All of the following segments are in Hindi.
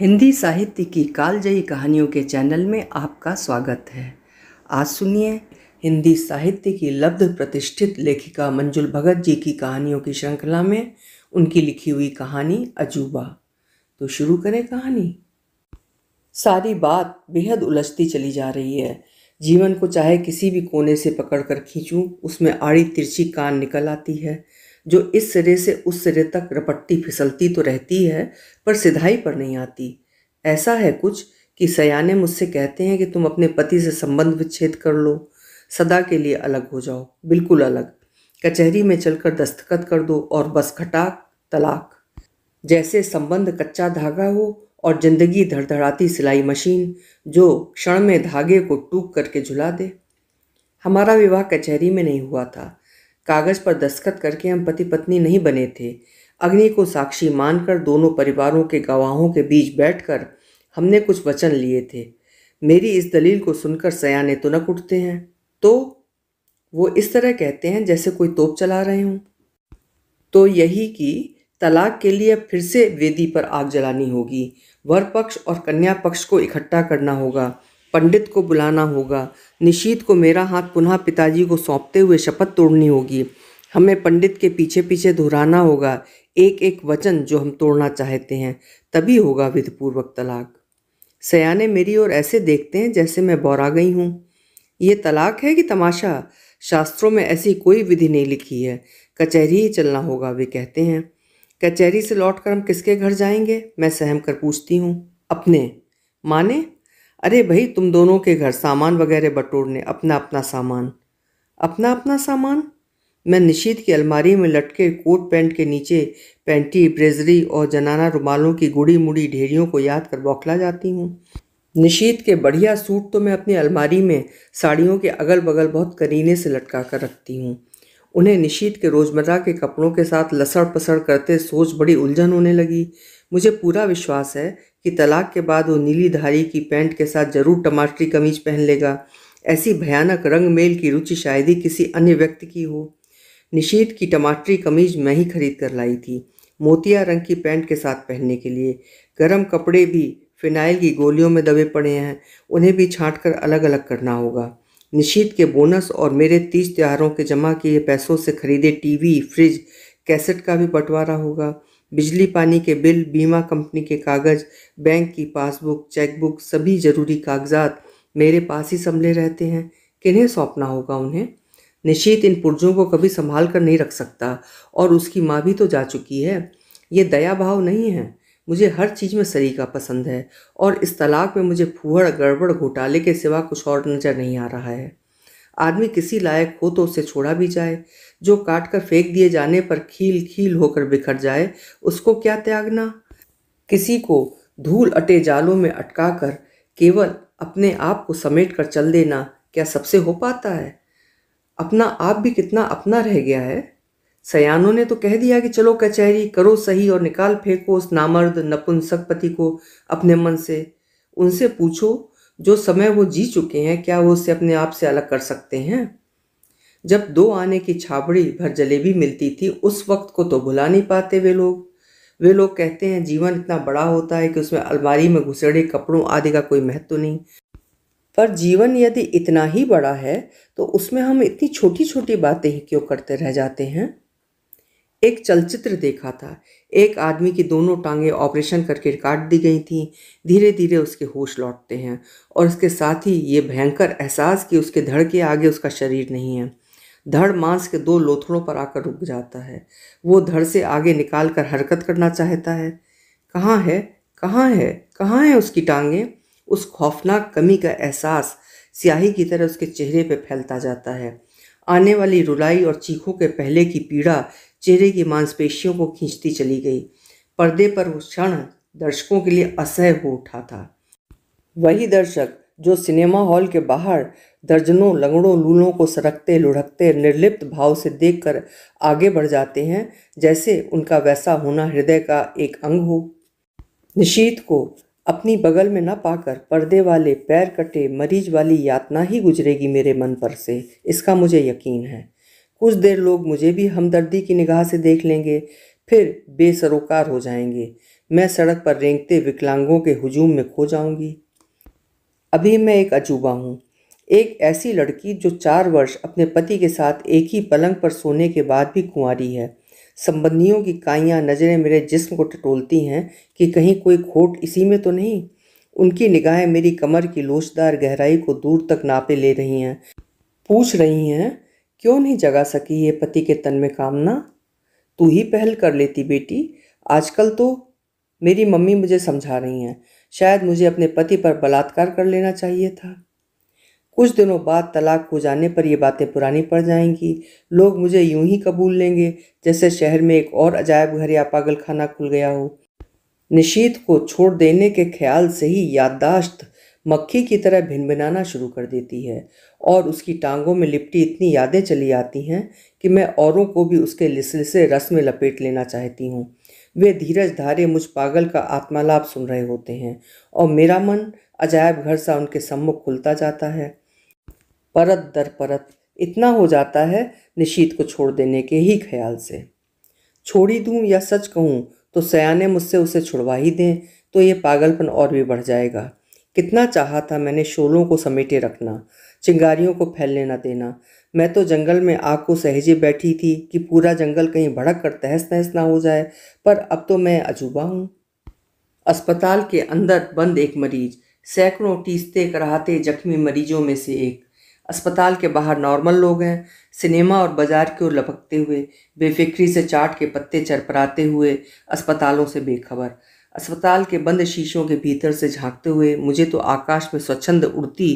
हिंदी साहित्य की कालजयी कहानियों के चैनल में आपका स्वागत है आज सुनिए हिंदी साहित्य की लब्ध प्रतिष्ठित लेखिका मंजुल भगत जी की कहानियों की श्रृंखला में उनकी लिखी हुई कहानी अजूबा तो शुरू करें कहानी सारी बात बेहद उलझती चली जा रही है जीवन को चाहे किसी भी कोने से पकड़ कर खींचूं उसमें आड़ी तिरछी कान निकल आती है जो इस सिरे से उस सिरे तक रपट्टी फिसलती तो रहती है पर सिधाई पर नहीं आती ऐसा है कुछ कि सयाने मुझसे कहते हैं कि तुम अपने पति से संबंध विच्छेद कर लो सदा के लिए अलग हो जाओ बिल्कुल अलग कचहरी में चलकर दस्तखत कर दो और बस खटाक तलाक जैसे संबंध कच्चा धागा हो और जिंदगी धड़धड़ाती सिलाई मशीन जो क्षण में धागे को टूक करके झुला दे हमारा विवाह कचहरी में नहीं हुआ था कागज पर दस्तखत करके हम पति पत्नी नहीं बने थे अग्नि को साक्षी मानकर दोनों परिवारों के गवाहों के बीच बैठकर हमने कुछ वचन लिए थे मेरी इस दलील को सुनकर सयाने तुनक उठते हैं तो वो इस तरह कहते हैं जैसे कोई तोप चला रहे हों तो यही कि तलाक के लिए फिर से वेदी पर आग जलानी होगी वर पक्ष और कन्या पक्ष को इकट्ठा करना होगा पंडित को बुलाना होगा निशीत को मेरा हाथ पुनः पिताजी को सौंपते हुए शपथ तोड़नी होगी हमें पंडित के पीछे पीछे दोहराना होगा एक एक वचन जो हम तोड़ना चाहते हैं तभी होगा विधपूर्वक तलाक सयाने मेरी ओर ऐसे देखते हैं जैसे मैं बौरा गई हूँ ये तलाक है कि तमाशा शास्त्रों में ऐसी कोई विधि नहीं लिखी है कचहरी ही चलना होगा वे कहते हैं कचहरी से लौटकर हम किसके घर जाएंगे मैं सहम कर पूछती हूँ अपने माने अरे भाई तुम दोनों के घर सामान वगैरह बटोरने अपना अपना सामान अपना अपना सामान मैं निशीत की अलमारी में लटके कोट पैंट के नीचे पैंटी ब्रेजरी और जनाना रुमालों की गुड़ी मुड़ी ढेरियों को याद कर बौखला जाती हूँ निशीत के बढ़िया सूट तो मैं अपनी अलमारी में साड़ियों के अगल बगल बहुत करीने से लटका कर रखती हूँ उन्हें निशीत के रोज़मर्रा के कपड़ों के साथ लसड़ पसड़ करते सोच बड़ी उलझन होने लगी मुझे पूरा विश्वास है कि तलाक के बाद वो नीली धारी की पैंट के साथ जरूर टमाटरी कमीज पहन लेगा ऐसी भयानक रंग मेल की रुचि शायद ही किसी अन्य व्यक्ति की हो निशीत की टमाटरी कमीज मैं ही खरीद कर लाई थी मोतिया रंग की पैंट के साथ पहनने के लिए गर्म कपड़े भी फिनाइल की गोलियों में दबे पड़े हैं उन्हें भी छाँट कर अलग अलग करना होगा निशीत के बोनस और मेरे तीज त्यौहारों के जमा किए पैसों से खरीदे टीवी फ्रिज कैसेट का भी बंटवारा होगा बिजली पानी के बिल बीमा कंपनी के कागज़ बैंक की पासबुक चेकबुक सभी ज़रूरी कागजात मेरे पास ही संभले रहते हैं किन्हें सौंपना होगा उन्हें निशीत इन पुर्जों को कभी संभाल कर नहीं रख सकता और उसकी माँ भी तो जा चुकी है ये दया भाव नहीं है मुझे हर चीज़ में सलीका पसंद है और इस तलाक में मुझे फूहड़ गड़बड़ घोटाले के सिवा कुछ और नज़र नहीं आ रहा है आदमी किसी लायक हो तो उसे छोड़ा भी जाए जो काट कर फेंक दिए जाने पर खील खील होकर बिखर जाए उसको क्या त्यागना किसी को धूल अटे जालों में अटका कर केवल अपने आप को समेट कर चल देना क्या सबसे हो पाता है अपना आप भी कितना अपना रह गया है सयानों ने तो कह दिया कि चलो कचहरी करो सही और निकाल फेंको उस नामर्द नपुंसक पति को अपने मन से उनसे पूछो जो समय वो जी चुके हैं क्या वो उसे अपने आप से अलग कर सकते हैं जब दो आने की छाबड़ी भर जलेबी मिलती थी उस वक्त को तो भुला नहीं पाते वे लोग वे लोग कहते हैं जीवन इतना बड़ा होता है कि उसमें अलमारी में घुसेड़े कपड़ों आदि का कोई महत्व तो नहीं पर जीवन यदि इतना ही बड़ा है तो उसमें हम इतनी छोटी छोटी बातें ही क्यों करते रह जाते हैं एक चलचित्र देखा था एक आदमी की दोनों टांगें ऑपरेशन करके काट दी गई थी धीरे धीरे उसके होश लौटते हैं और उसके साथ ही ये भयंकर एहसास कि उसके धड़ के आगे उसका शरीर नहीं है धड़ मांस के दो लोथड़ों पर आकर रुक जाता है वो धड़ से आगे निकाल कर हरकत करना चाहता है कहाँ है कहाँ है कहाँ है उसकी टांगें उस खौफनाक कमी का एहसास स्याही की तरह उसके चेहरे पर फैलता जाता है आने वाली रुलाई और चीखों के पहले की पीड़ा चेहरे की मांसपेशियों को खींचती चली गई पर्दे पर वो क्षण दर्शकों के लिए असह्य हो उठा था वही दर्शक जो सिनेमा हॉल के बाहर दर्जनों लंगड़ों लूलों को सरकते लुढ़कते निर्लिप्त भाव से देखकर आगे बढ़ जाते हैं जैसे उनका वैसा होना हृदय का एक अंग हो निशीत को अपनी बगल में न पाकर पर्दे वाले पैर कटे मरीज वाली यातना ही गुजरेगी मेरे मन पर से इसका मुझे यकीन है कुछ देर लोग मुझे भी हमदर्दी की निगाह से देख लेंगे फिर बेसरोकार हो जाएंगे मैं सड़क पर रेंगते विकलांगों के हुजूम में खो जाऊंगी अभी मैं एक अजूबा हूँ एक ऐसी लड़की जो चार वर्ष अपने पति के साथ एक ही पलंग पर सोने के बाद भी कुंवारी है संबंधियों की काइयाँ नज़रें मेरे जिस्म को टटोलती हैं कि कहीं कोई खोट इसी में तो नहीं उनकी निगाहें मेरी कमर की लोचदार गहराई को दूर तक नापे ले रही हैं पूछ रही हैं क्यों नहीं जगा सकी ये पति के तन में कामना तू ही पहल कर लेती बेटी आजकल तो मेरी मम्मी मुझे समझा रही हैं शायद मुझे अपने पति पर बलात्कार कर लेना चाहिए था कुछ दिनों बाद तलाक हो जाने पर ये बातें पुरानी पड़ जाएंगी लोग मुझे यूं ही कबूल लेंगे जैसे शहर में एक और अजायब घर या पागल खाना खुल गया हो निशीत को छोड़ देने के ख्याल से ही याददाश्त मक्खी की तरह भिनभिनाना शुरू कर देती है और उसकी टांगों में लिपटी इतनी यादें चली आती हैं कि मैं औरों को भी उसके लिसलिसे से रस में लपेट लेना चाहती हूँ वे धीरज धारे मुझ पागल का आत्मालाप सुन रहे होते हैं और मेरा मन अजायब घर सा उनके सम्मुख खुलता जाता है परत दर परत इतना हो जाता है निशीत को छोड़ देने के ही ख्याल से छोड़ी दूँ या सच कहूँ तो सयाने मुझसे उसे छुड़वा ही दें तो ये पागलपन और भी बढ़ जाएगा कितना चाहा था मैंने शोलों को समेटे रखना चिंगारियों को फैलने न देना मैं तो जंगल में आग को सहेजे बैठी थी कि पूरा जंगल कहीं भड़क कर तहस तहस ना हो जाए पर अब तो मैं अजूबा हूँ अस्पताल के अंदर बंद एक मरीज सैकड़ों टीसते कराहते जख्मी मरीजों में से एक अस्पताल के बाहर नॉर्मल लोग हैं सिनेमा और बाजार की ओर लपकते हुए बेफिक्री से चाट के पत्ते चरपराते हुए अस्पतालों से बेखबर अस्पताल के बंद शीशों के भीतर से झांकते हुए मुझे तो आकाश में स्वच्छंद उड़ती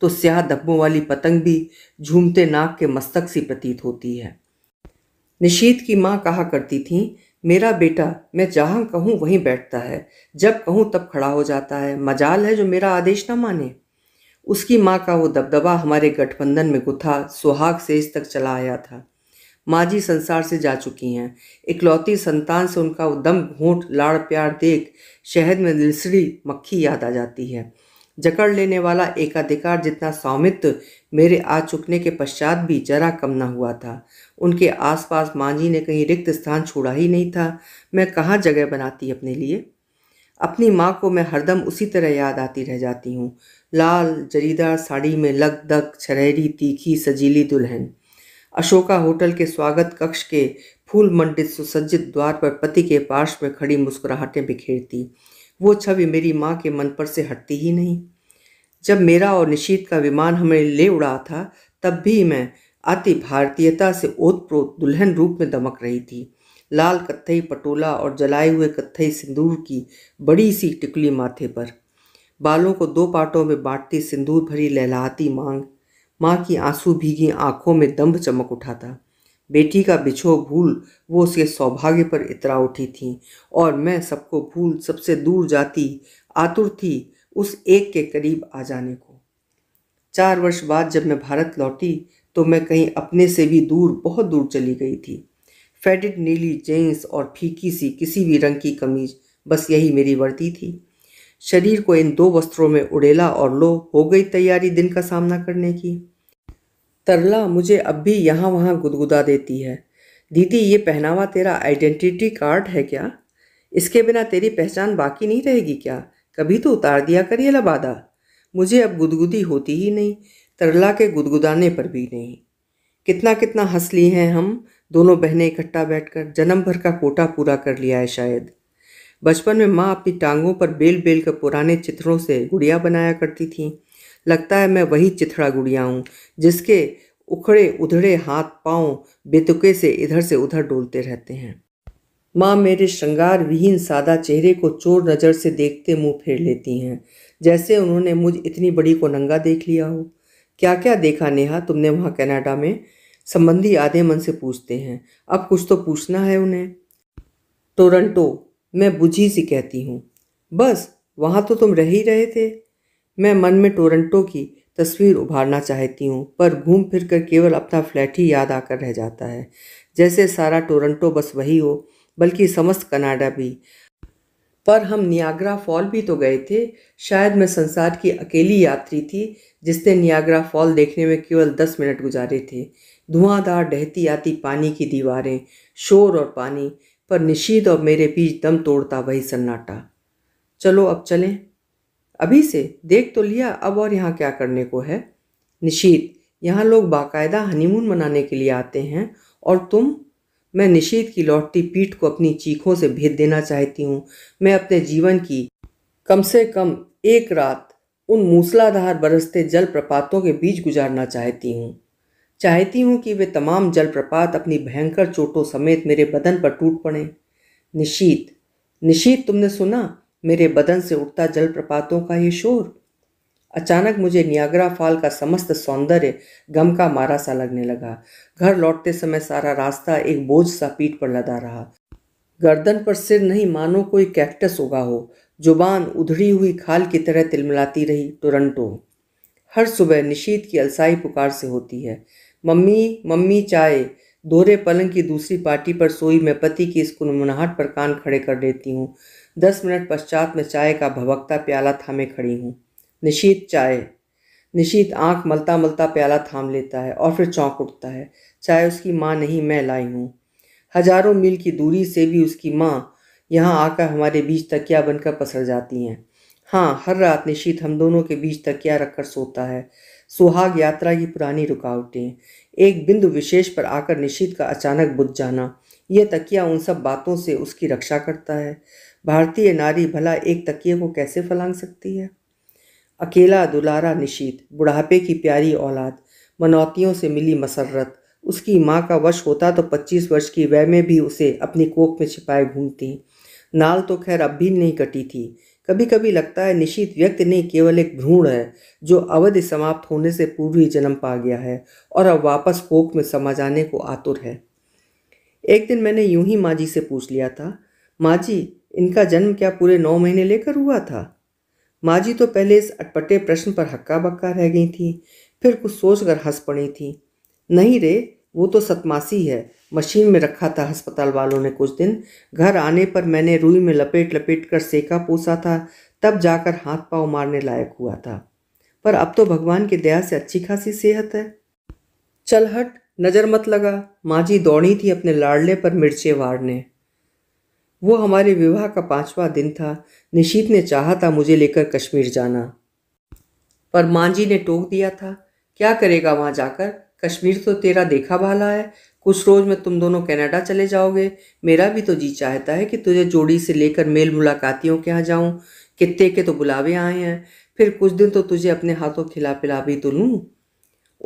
तो स्याह धब्बों वाली पतंग भी झूमते नाक के मस्तक सी प्रतीत होती है निशीत की माँ कहा करती थी मेरा बेटा मैं जहाँ कहूँ वहीं बैठता है जब कहूँ तब खड़ा हो जाता है मजाल है जो मेरा आदेश ना माने उसकी माँ का वो दबदबा हमारे गठबंधन में गुथा सुहाग से इस तक चला आया था माजी संसार से जा चुकी हैं इकलौती संतान से उनका उदम घूट लाड़ प्यार देख शहद में निसरी मक्खी याद आ जाती है जकड़ लेने वाला एकाधिकार जितना स्वामित्व मेरे आ चुकने के पश्चात भी जरा कम ना हुआ था उनके आसपास जी ने कहीं रिक्त स्थान छोड़ा ही नहीं था मैं कहाँ जगह बनाती अपने लिए अपनी माँ को मैं हरदम उसी तरह याद आती रह जाती हूँ लाल जरीदार साड़ी में लग दग छरहरी तीखी सजीली दुल्हन अशोका होटल के स्वागत कक्ष के फूल मंडित सुसज्जित द्वार पर पति के पार्श में खड़ी मुस्कुराहटें बिखेरती वो छवि मेरी माँ के मन पर से हटती ही नहीं जब मेरा और निशीत का विमान हमें ले उड़ा था तब भी मैं अति भारतीयता से ओतप्रोत दुल्हन रूप में दमक रही थी लाल कत्थई पटोला और जलाए हुए कत्थई सिंदूर की बड़ी सी टिकली माथे पर बालों को दो पार्टों में बांटती सिंदूर भरी लहलाती मांग माँ की आंसू भीगी आंखों में दम्भ चमक उठा था बेटी का बिछो भूल वो उसके सौभाग्य पर इतरा उठी थी और मैं सबको भूल सबसे दूर जाती आतुर थी उस एक के करीब आ जाने को चार वर्ष बाद जब मैं भारत लौटी तो मैं कहीं अपने से भी दूर बहुत दूर चली गई थी फेडिड नीली जेंस और फीकी सी किसी भी रंग की कमीज बस यही मेरी वर्दी थी शरीर को इन दो वस्त्रों में उड़ेला और लो हो गई तैयारी दिन का सामना करने की तरला मुझे अब भी यहाँ वहाँ गुदगुदा देती है दीदी ये पहनावा तेरा आइडेंटिटी कार्ड है क्या इसके बिना तेरी पहचान बाकी नहीं रहेगी क्या कभी तो उतार दिया कर ये लबादा मुझे अब गुदगुदी होती ही नहीं तरला के गुदगुदाने पर भी नहीं कितना कितना हंस ली हैं हम दोनों बहनें इकट्ठा बैठकर जन्म भर का कोटा पूरा कर लिया है शायद बचपन में माँ अपनी टांगों पर बेल बेल कर पुराने चित्रों से गुड़िया बनाया करती थी लगता है मैं वही चिथड़ा गुड़िया हूँ जिसके उखड़े उधड़े हाथ पाँव बेतुके से इधर से उधर डोलते रहते हैं माँ मेरे श्रृंगार विहीन सादा चेहरे को चोर नज़र से देखते मुंह फेर लेती हैं जैसे उन्होंने मुझ इतनी बड़ी को नंगा देख लिया हो क्या क्या देखा नेहा तुमने वहाँ कनाडा में संबंधी आधे मन से पूछते हैं अब कुछ तो पूछना है उन्हें टोरंटो मैं बुझी सी कहती हूँ बस वहाँ तो तुम रह ही रहे थे मैं मन में टोरंटो की तस्वीर उभारना चाहती हूँ पर घूम फिर कर केवल अपना फ्लैट ही याद आकर रह जाता है जैसे सारा टोरंटो बस वही हो बल्कि समस्त कनाडा भी पर हम नियाग्रा फॉल भी तो गए थे शायद मैं संसार की अकेली यात्री थी जिसने नियाग्रा फॉल देखने में केवल दस मिनट गुजारे थे धुआंधार डहती आती पानी की दीवारें शोर और पानी पर निशीद और मेरे बीच दम तोड़ता वही सन्नाटा चलो अब चलें अभी से देख तो लिया अब और यहाँ क्या करने को है निशीद यहाँ लोग बाकायदा हनीमून मनाने के लिए आते हैं और तुम मैं निशीद की लौटती पीठ को अपनी चीखों से भेद देना चाहती हूँ मैं अपने जीवन की कम से कम एक रात उन मूसलाधार बरसते जल प्रपातों के बीच गुजारना चाहती हूँ चाहती हूँ कि वे तमाम जलप्रपात अपनी भयंकर चोटों समेत मेरे बदन पर टूट पड़े निशीत निशीत तुमने सुना मेरे बदन से उठता जलप्रपातों का ये शोर अचानक मुझे नियाग्रा फॉल का समस्त सौंदर्य गम का मारा सा लगने लगा घर लौटते समय सारा रास्ता एक बोझ सा पीठ पर लदा रहा गर्दन पर सिर नहीं मानो कोई कैक्टस उगा हो जुबान उधड़ी हुई खाल की तरह तिलमिलाती रही टोरंटो हर सुबह निशीत की अलसाई पुकार से होती है मम्मी मम्मी चाय दोहरे पलंग की दूसरी पार्टी पर सोई मैं पति की इस कुनमुनाहट पर कान खड़े कर देती हूँ दस मिनट पश्चात मैं चाय का भवकता प्याला थामे खड़ी हूँ निशीत चाय निशीत आंख मलता मलता प्याला थाम लेता है और फिर चौंक उठता है चाहे उसकी माँ नहीं मैं लाई हूँ हजारों मील की दूरी से भी उसकी माँ यहाँ आकर हमारे बीच तकिया बनकर पसर जाती हैं हाँ हर रात निशीत हम दोनों के बीच तकिया रखकर सोता है सुहाग यात्रा की पुरानी रुकावटें एक बिंदु विशेष पर आकर निशीत का अचानक बुझ जाना यह तकिया उन सब बातों से उसकी रक्षा करता है भारतीय नारी भला एक तकिए को कैसे फलांग सकती है अकेला दुलारा निशीत बुढ़ापे की प्यारी औलाद मनौतियों से मिली मसरत उसकी माँ का वश होता तो पच्चीस वर्ष की वह में भी उसे अपनी कोख में छिपाए घूमती नाल तो खैर अब भी नहीं कटी थी कभी कभी लगता है निशित व्यक्ति नहीं केवल एक भ्रूण है जो अवधि समाप्त होने से पूर्व ही जन्म पा गया है और अब वापस कोख में समा जाने को आतुर है एक दिन मैंने यूं ही माँ जी से पूछ लिया था माँ जी इनका जन्म क्या पूरे नौ महीने लेकर हुआ था माँ जी तो पहले इस अटपटे प्रश्न पर हक्का बक्का रह गई थी फिर कुछ सोच कर हंस पड़ी थी नहीं रे वो तो सतमासी है मशीन में रखा था अस्पताल वालों ने कुछ दिन घर आने पर मैंने रुई में लपेट लपेट कर सेका पोसा था तब जाकर हाथ पाँव मारने लायक हुआ था पर अब तो भगवान की दया से अच्छी खासी सेहत है चल हट नज़र मत लगा माँ जी दौड़ी थी अपने लाड़ले पर मिर्चे वारने वो हमारे विवाह का पांचवा दिन था निशीत ने चाहा था मुझे लेकर कश्मीर जाना पर माँ जी ने टोक दिया था क्या करेगा वहाँ जाकर कश्मीर तो तेरा देखा भाला है कुछ रोज में तुम दोनों कनाडा चले जाओगे मेरा भी तो जी चाहता है कि तुझे जोड़ी से लेकर मेल मुलाकातियों के यहाँ जाऊँ कितने के तो बुलावे आए हैं फिर कुछ दिन तो तुझे अपने हाथों खिला पिला भी तो लूँ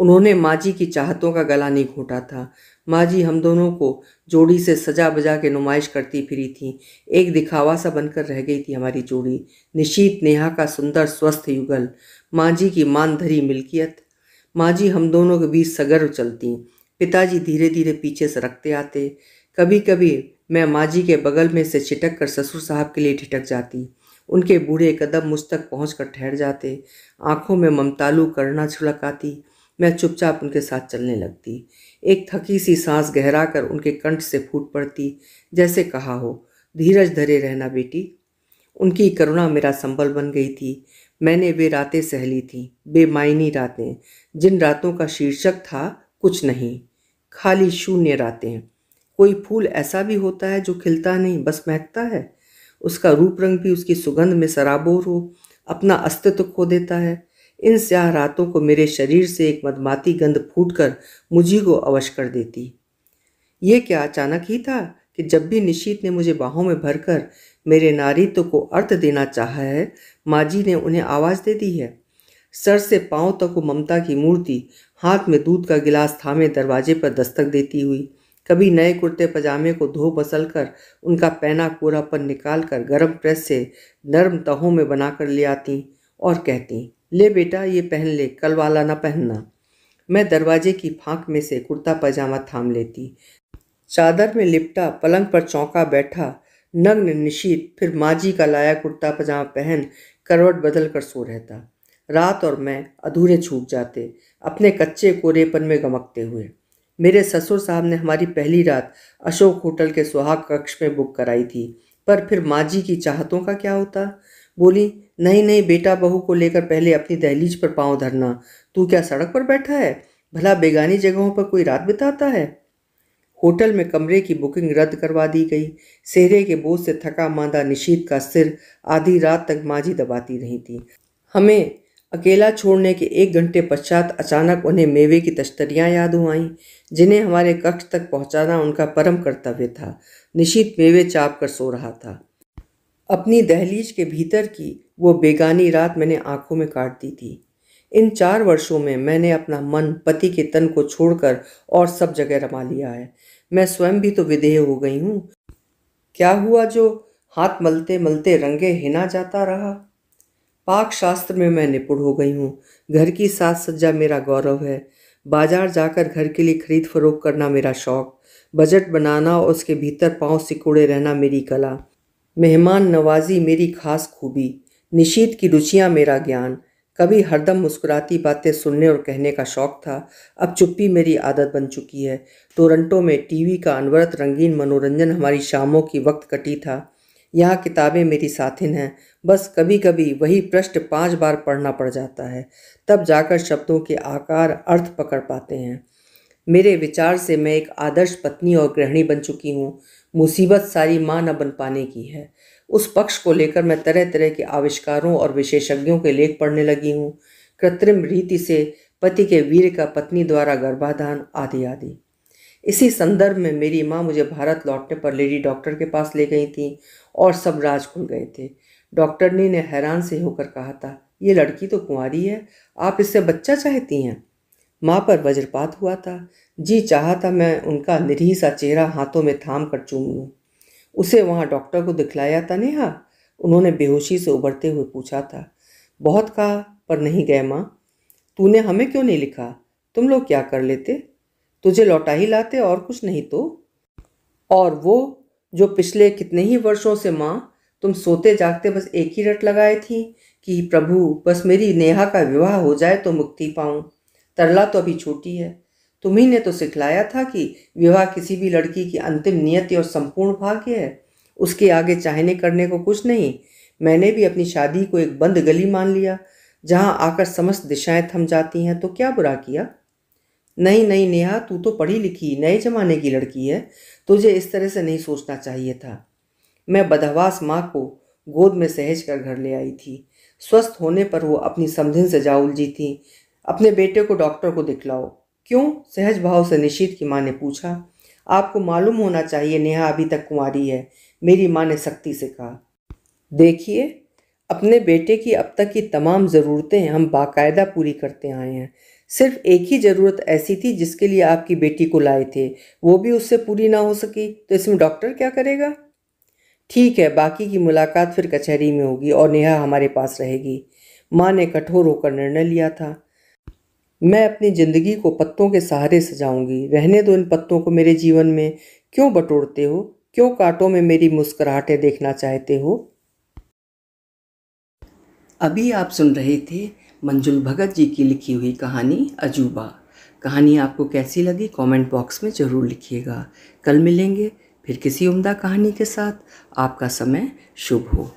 उन्होंने माँ जी की चाहतों का गला नहीं घोटा था माँ जी हम दोनों को जोड़ी से सजा बजा के नुमाइश करती फिरी थी एक दिखावा सा बनकर रह गई थी हमारी जोड़ी निशीत नेहा का सुंदर स्वस्थ युगल माँ जी की मानधरी मिल्कियत माँ जी हम दोनों के बीच सगर्व चलती पिताजी धीरे धीरे पीछे सरकते आते कभी कभी मैं माँ जी के बगल में से छिटक कर ससुर साहब के लिए ठिटक जाती उनके बूढ़े कदम मुझ तक पहुँच कर ठहर जाते आँखों में ममतालू करना छुड़क आती मैं चुपचाप उनके साथ चलने लगती एक थकी सी सांस गहरा कर उनके कंठ से फूट पड़ती जैसे कहा हो धीरज धरे रहना बेटी उनकी करुणा मेरा संबल बन गई थी मैंने वे रातें सहली थीं बेमायनी रातें जिन रातों का शीर्षक था कुछ नहीं खाली शून्य रातें हैं कोई फूल ऐसा भी होता है जो खिलता नहीं बस महकता है उसका रूप रंग भी उसकी सुगंध में सराबोर हो अपना अस्तित्व खो देता है इन स्याह रातों को मेरे शरीर से एक मदमाती गंध फूट कर मुझी को अवश कर देती ये क्या अचानक ही था कि जब भी निशीत ने मुझे बाहों में भरकर मेरे नारीत्व तो को अर्थ देना चाहा है माँ जी ने उन्हें आवाज़ दे दी है सर से पांव तक वो ममता की मूर्ति हाथ में दूध का गिलास थामे दरवाजे पर दस्तक देती हुई कभी नए कुर्ते पजामे को धो बसल कर उनका पहना कोरापन निकाल कर गर्म प्रेस से नर्म तहों में बनाकर ले आती और कहती ले बेटा ये पहन ले कल वाला ना पहनना मैं दरवाजे की फांक में से कुर्ता पजामा थाम लेती चादर में लिपटा पलंग पर चौंका बैठा नग्न निशीत फिर माँ जी का लाया कुर्ता पजामा पहन करवट बदल कर सो रहता रात और मैं अधूरे छूट जाते अपने कच्चे कोरेपन में गमकते हुए मेरे ससुर साहब ने हमारी पहली रात अशोक होटल के सुहाग कक्ष में बुक कराई थी पर फिर माँ जी की चाहतों का क्या होता बोली नहीं नहीं बेटा बहू को लेकर पहले अपनी दहलीज पर पांव धरना तू क्या सड़क पर बैठा है भला बेगानी जगहों पर कोई रात बिताता है होटल में कमरे की बुकिंग रद्द करवा दी गई सेहरे के बोझ से थका मांदा निशीत का सिर आधी रात तक माँ जी दबाती रही थी हमें अकेला छोड़ने के एक घंटे पश्चात अचानक उन्हें मेवे की तश्तरियाँ याद हुआ जिन्हें हमारे कक्ष तक पहुँचाना उनका परम कर्तव्य था निशीत मेवे चाप कर सो रहा था अपनी दहलीज के भीतर की वो बेगानी रात मैंने आंखों में काट दी थी इन चार वर्षों में मैंने अपना मन पति के तन को छोड़कर और सब जगह रमा लिया है मैं स्वयं भी तो विदेह हो गई हूँ क्या हुआ जो हाथ मलते मलते रंगे हिना जाता रहा पाक शास्त्र में मैं निपुण हो गई हूँ घर की साज सज्जा मेरा गौरव है बाजार जाकर घर के लिए खरीद फरोख करना मेरा शौक बजट बनाना और उसके भीतर पाँव सिकुड़े रहना मेरी कला मेहमान नवाजी मेरी खास खूबी निशीत की रुचियाँ मेरा ज्ञान कभी हरदम मुस्कुराती बातें सुनने और कहने का शौक था अब चुप्पी मेरी आदत बन चुकी है टोरंटो में टीवी का अनवरत रंगीन मनोरंजन हमारी शामों की वक्त कटी था यहाँ किताबें मेरी साथिन हैं बस कभी कभी वही पृष्ठ पांच बार पढ़ना पड़ जाता है तब जाकर शब्दों के आकार अर्थ पकड़ पाते हैं मेरे विचार से मैं एक आदर्श पत्नी और गृहिणी बन चुकी हूँ मुसीबत सारी माँ न बन पाने की है उस पक्ष को लेकर मैं तरह तरह के आविष्कारों और विशेषज्ञों के लेख पढ़ने लगी हूँ कृत्रिम रीति से पति के वीर का पत्नी द्वारा गर्भाधान आदि आदि इसी संदर्भ में मेरी माँ मुझे भारत लौटने पर लेडी डॉक्टर के पास ले गई थी और सब राज खुल गए थे डॉक्टरनी ने हैरान से होकर कहा था ये लड़की तो कुंवारी है आप इससे बच्चा चाहती हैं माँ पर वज्रपात हुआ था जी चाहा था मैं उनका निरीह सा चेहरा हाथों में थाम कर चूम लूँ उसे वहाँ डॉक्टर को दिखलाया था नेहा उन्होंने बेहोशी से उबरते हुए पूछा था बहुत कहा पर नहीं गए माँ तूने हमें क्यों नहीं लिखा तुम लोग क्या कर लेते तुझे लौटा ही लाते और कुछ नहीं तो और वो जो पिछले कितने ही वर्षों से माँ तुम सोते जागते बस एक ही रट लगाए थी कि प्रभु बस मेरी नेहा का विवाह हो जाए तो मुक्ति पाऊँ तरला तो अभी छोटी है तुम्ही ने तो सिखलाया था कि विवाह किसी भी लड़की की अंतिम नियति और संपूर्ण भाग्य है उसके आगे चाहने करने को कुछ नहीं मैंने भी अपनी शादी को एक बंद गली मान लिया जहाँ आकर समस्त दिशाएं थम जाती हैं तो क्या बुरा किया नहीं नहीं नेहा तू तो पढ़ी लिखी नए ज़माने की लड़की है तुझे इस तरह से नहीं सोचना चाहिए था मैं बदहवास माँ को गोद में सहेज कर घर ले आई थी स्वस्थ होने पर वो अपनी समझन से जा उलझी थी अपने बेटे को डॉक्टर को दिखलाओ क्यों सहज भाव से निशीत की माँ ने पूछा आपको मालूम होना चाहिए नेहा अभी तक कुंवारी है मेरी माँ ने सख्ती से कहा देखिए अपने बेटे की अब तक की तमाम ज़रूरतें हम बाकायदा पूरी करते आए हैं सिर्फ एक ही ज़रूरत ऐसी थी जिसके लिए आपकी बेटी को लाए थे वो भी उससे पूरी ना हो सकी तो इसमें डॉक्टर क्या करेगा ठीक है बाकी की मुलाकात फिर कचहरी में होगी और नेहा हमारे पास रहेगी माँ ने कठोर होकर निर्णय लिया था मैं अपनी ज़िंदगी को पत्तों के सहारे सजाऊंगी रहने दो इन पत्तों को मेरे जीवन में क्यों बटोरते हो क्यों कांटों में मेरी मुस्कुराहटें देखना चाहते हो अभी आप सुन रहे थे मंजुल भगत जी की लिखी हुई कहानी अजूबा कहानी आपको कैसी लगी कमेंट बॉक्स में ज़रूर लिखिएगा कल मिलेंगे फिर किसी उम्दा कहानी के साथ आपका समय शुभ हो